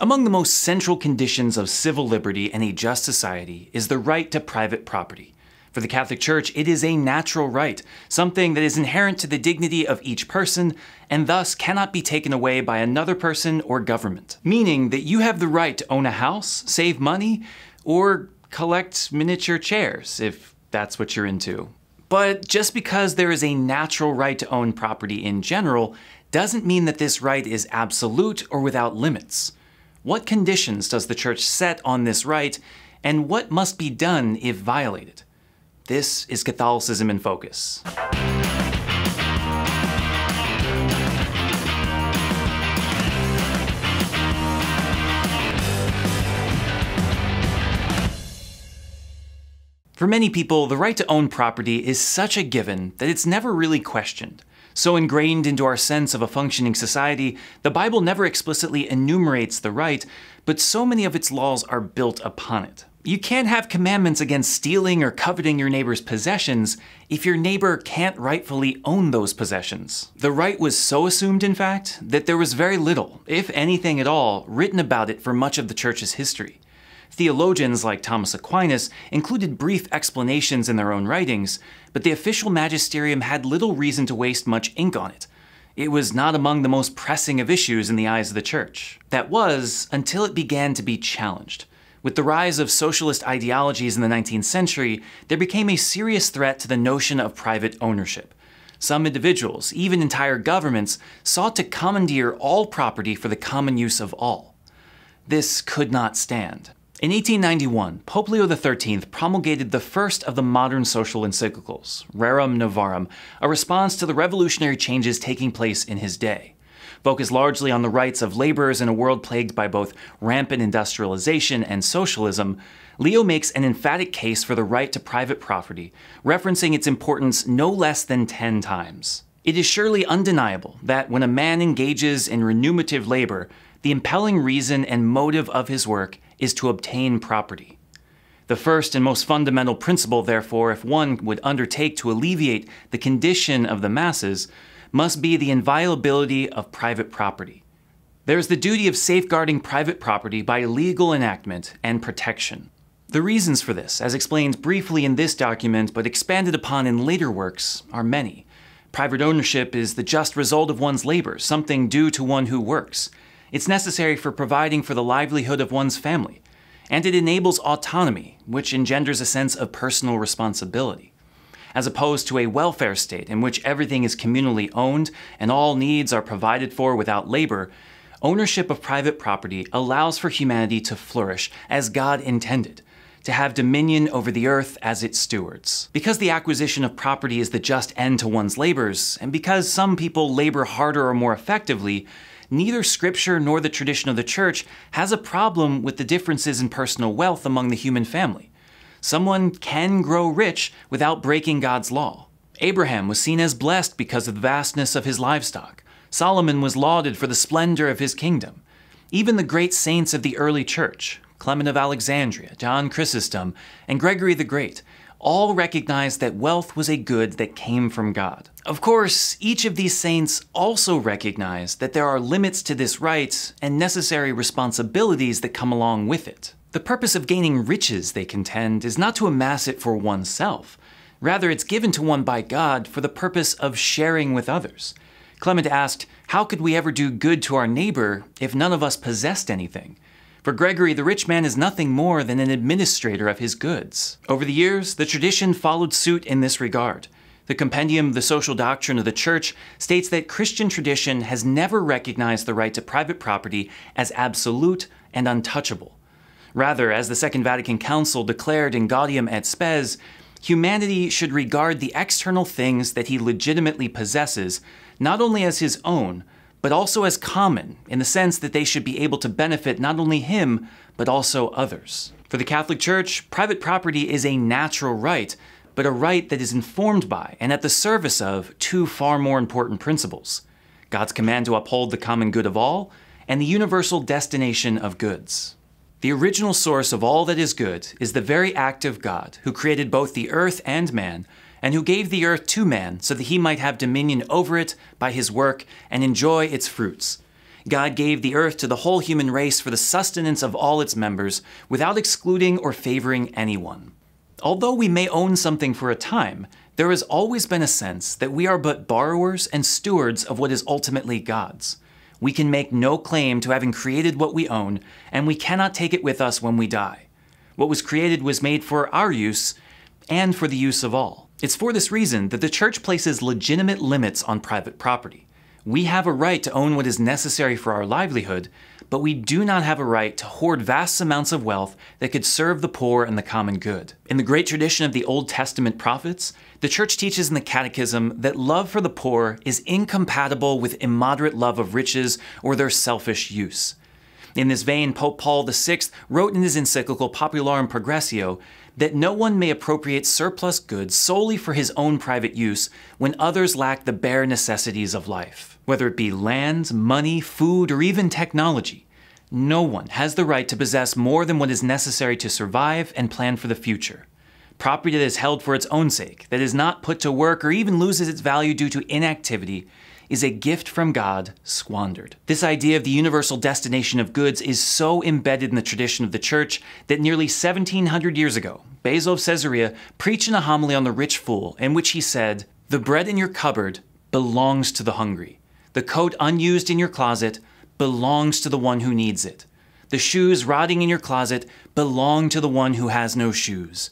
Among the most central conditions of civil liberty and a just society is the right to private property. For the Catholic Church, it is a natural right, something that is inherent to the dignity of each person and thus cannot be taken away by another person or government. Meaning that you have the right to own a house, save money, or collect miniature chairs, if that's what you're into. But just because there is a natural right to own property in general doesn't mean that this right is absolute or without limits. What conditions does the Church set on this right, and what must be done if violated? This is Catholicism in Focus. For many people, the right to own property is such a given that it's never really questioned. So ingrained into our sense of a functioning society, the Bible never explicitly enumerates the right, but so many of its laws are built upon it. You can't have commandments against stealing or coveting your neighbor's possessions if your neighbor can't rightfully own those possessions. The right was so assumed, in fact, that there was very little, if anything at all, written about it for much of the church's history. Theologians like Thomas Aquinas included brief explanations in their own writings, but the official magisterium had little reason to waste much ink on it. It was not among the most pressing of issues in the eyes of the church. That was until it began to be challenged. With the rise of socialist ideologies in the 19th century, there became a serious threat to the notion of private ownership. Some individuals, even entire governments, sought to commandeer all property for the common use of all. This could not stand. In 1891, Pope Leo XIII promulgated the first of the modern social encyclicals, Rerum Novarum, a response to the revolutionary changes taking place in his day. Focused largely on the rights of laborers in a world plagued by both rampant industrialization and socialism, Leo makes an emphatic case for the right to private property, referencing its importance no less than 10 times. It is surely undeniable that when a man engages in remunerative labor, the impelling reason and motive of his work is to obtain property. The first and most fundamental principle, therefore, if one would undertake to alleviate the condition of the masses, must be the inviolability of private property. There is the duty of safeguarding private property by legal enactment and protection. The reasons for this, as explained briefly in this document but expanded upon in later works, are many. Private ownership is the just result of one's labor, something due to one who works. It's necessary for providing for the livelihood of one's family, and it enables autonomy, which engenders a sense of personal responsibility, as opposed to a welfare state in which everything is communally owned and all needs are provided for without labor. Ownership of private property allows for humanity to flourish as God intended, to have dominion over the earth as its stewards. Because the acquisition of property is the just end to one's labors, and because some people labor harder or more effectively, neither scripture nor the tradition of the church has a problem with the differences in personal wealth among the human family. Someone can grow rich without breaking God's law. Abraham was seen as blessed because of the vastness of his livestock. Solomon was lauded for the splendor of his kingdom. Even the great saints of the early church, Clement of Alexandria, John Chrysostom, and Gregory the Great, all recognized that wealth was a good that came from God. Of course, each of these saints also recognized that there are limits to this right and necessary responsibilities that come along with it. The purpose of gaining riches, they contend, is not to amass it for oneself. Rather, it's given to one by God for the purpose of sharing with others. Clement asked, How could we ever do good to our neighbor if none of us possessed anything? For Gregory, the rich man is nothing more than an administrator of his goods. Over the years, the tradition followed suit in this regard. The Compendium, The Social Doctrine of the Church, states that Christian tradition has never recognized the right to private property as absolute and untouchable. Rather, as the Second Vatican Council declared in Gaudium et Spes, humanity should regard the external things that he legitimately possesses not only as his own, but also as common in the sense that they should be able to benefit not only him, but also others. For the Catholic Church, private property is a natural right, but a right that is informed by and at the service of two far more important principles God's command to uphold the common good of all, and the universal destination of goods. The original source of all that is good is the very act of God who created both the earth and man and who gave the earth to man so that he might have dominion over it by his work and enjoy its fruits. God gave the earth to the whole human race for the sustenance of all its members, without excluding or favoring anyone. Although we may own something for a time, there has always been a sense that we are but borrowers and stewards of what is ultimately God's. We can make no claim to having created what we own, and we cannot take it with us when we die. What was created was made for our use and for the use of all. It's for this reason that the church places legitimate limits on private property. We have a right to own what is necessary for our livelihood, but we do not have a right to hoard vast amounts of wealth that could serve the poor and the common good. In the great tradition of the Old Testament prophets, the church teaches in the Catechism that love for the poor is incompatible with immoderate love of riches or their selfish use. In this vein, Pope Paul VI wrote in his encyclical Popularum Progressio that no one may appropriate surplus goods solely for his own private use when others lack the bare necessities of life. Whether it be lands, money, food, or even technology, no one has the right to possess more than what is necessary to survive and plan for the future. Property that is held for its own sake, that is not put to work or even loses its value due to inactivity, is a gift from God squandered. This idea of the universal destination of goods is so embedded in the tradition of the church that nearly 1700 years ago, Basil of Caesarea preached in a homily on the rich fool in which he said, The bread in your cupboard belongs to the hungry. The coat unused in your closet belongs to the one who needs it. The shoes rotting in your closet belong to the one who has no shoes.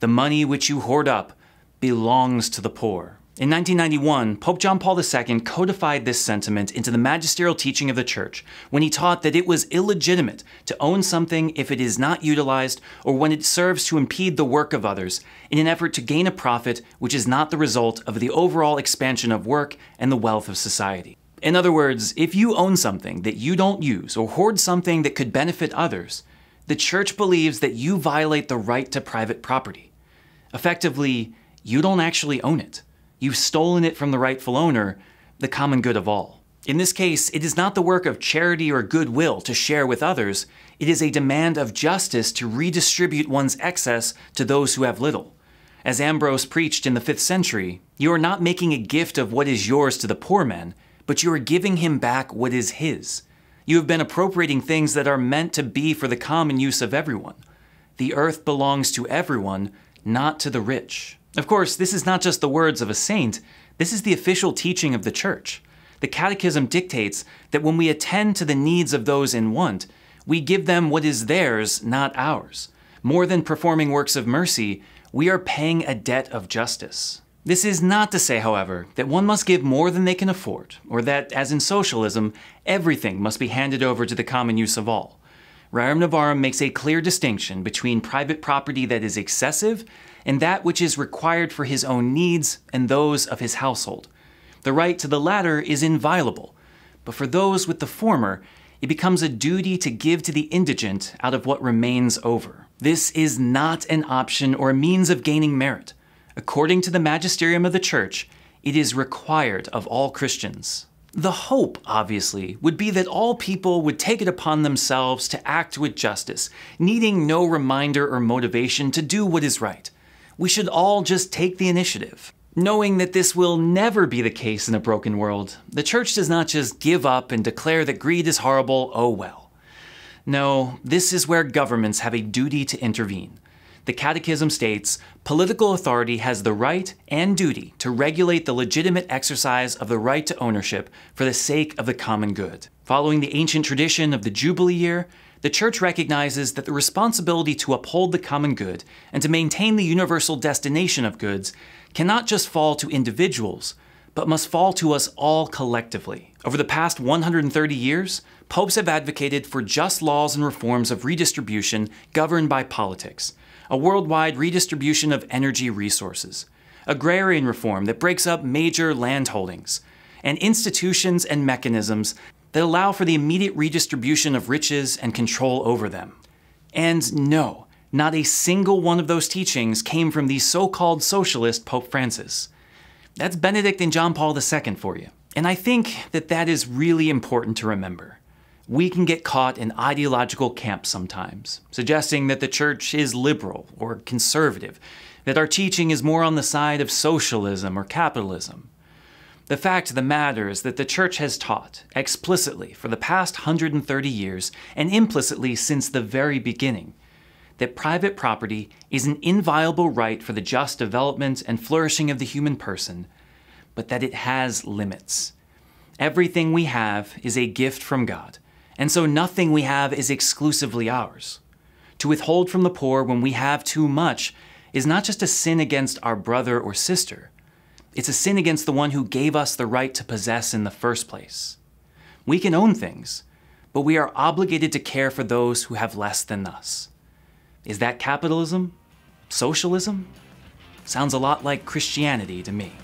The money which you hoard up belongs to the poor. In 1991, Pope John Paul II codified this sentiment into the magisterial teaching of the Church when he taught that it was illegitimate to own something if it is not utilized or when it serves to impede the work of others in an effort to gain a profit which is not the result of the overall expansion of work and the wealth of society. In other words, if you own something that you don't use or hoard something that could benefit others, the Church believes that you violate the right to private property. Effectively, you don't actually own it. You've stolen it from the rightful owner, the common good of all. In this case, it is not the work of charity or goodwill to share with others, it is a demand of justice to redistribute one's excess to those who have little. As Ambrose preached in the 5th century, you are not making a gift of what is yours to the poor man, but you are giving him back what is his. You have been appropriating things that are meant to be for the common use of everyone. The earth belongs to everyone, not to the rich. Of course, this is not just the words of a saint, this is the official teaching of the Church. The Catechism dictates that when we attend to the needs of those in want, we give them what is theirs, not ours. More than performing works of mercy, we are paying a debt of justice. This is not to say, however, that one must give more than they can afford, or that, as in socialism, everything must be handed over to the common use of all. Rerum Navarre makes a clear distinction between private property that is excessive and that which is required for his own needs and those of his household. The right to the latter is inviolable, but for those with the former, it becomes a duty to give to the indigent out of what remains over. This is not an option or a means of gaining merit. According to the magisterium of the Church, it is required of all Christians. The hope, obviously, would be that all people would take it upon themselves to act with justice, needing no reminder or motivation to do what is right we should all just take the initiative. Knowing that this will never be the case in a broken world, the church does not just give up and declare that greed is horrible, oh well. No, this is where governments have a duty to intervene. The Catechism states political authority has the right and duty to regulate the legitimate exercise of the right to ownership for the sake of the common good. Following the ancient tradition of the Jubilee year, the Church recognizes that the responsibility to uphold the common good and to maintain the universal destination of goods cannot just fall to individuals, but must fall to us all collectively. Over the past 130 years, popes have advocated for just laws and reforms of redistribution governed by politics, a worldwide redistribution of energy resources, agrarian reform that breaks up major landholdings, and institutions and mechanisms that allow for the immediate redistribution of riches and control over them. And no, not a single one of those teachings came from the so called socialist Pope Francis. That's Benedict and John Paul II for you. And I think that that is really important to remember. We can get caught in ideological camps sometimes, suggesting that the church is liberal or conservative, that our teaching is more on the side of socialism or capitalism. The fact of the matter is that the Church has taught, explicitly for the past 130 years and implicitly since the very beginning, that private property is an inviolable right for the just development and flourishing of the human person, but that it has limits. Everything we have is a gift from God, and so nothing we have is exclusively ours. To withhold from the poor when we have too much is not just a sin against our brother or sister it's a sin against the one who gave us the right to possess in the first place. We can own things, but we are obligated to care for those who have less than us. Is that capitalism? Socialism? Sounds a lot like Christianity to me.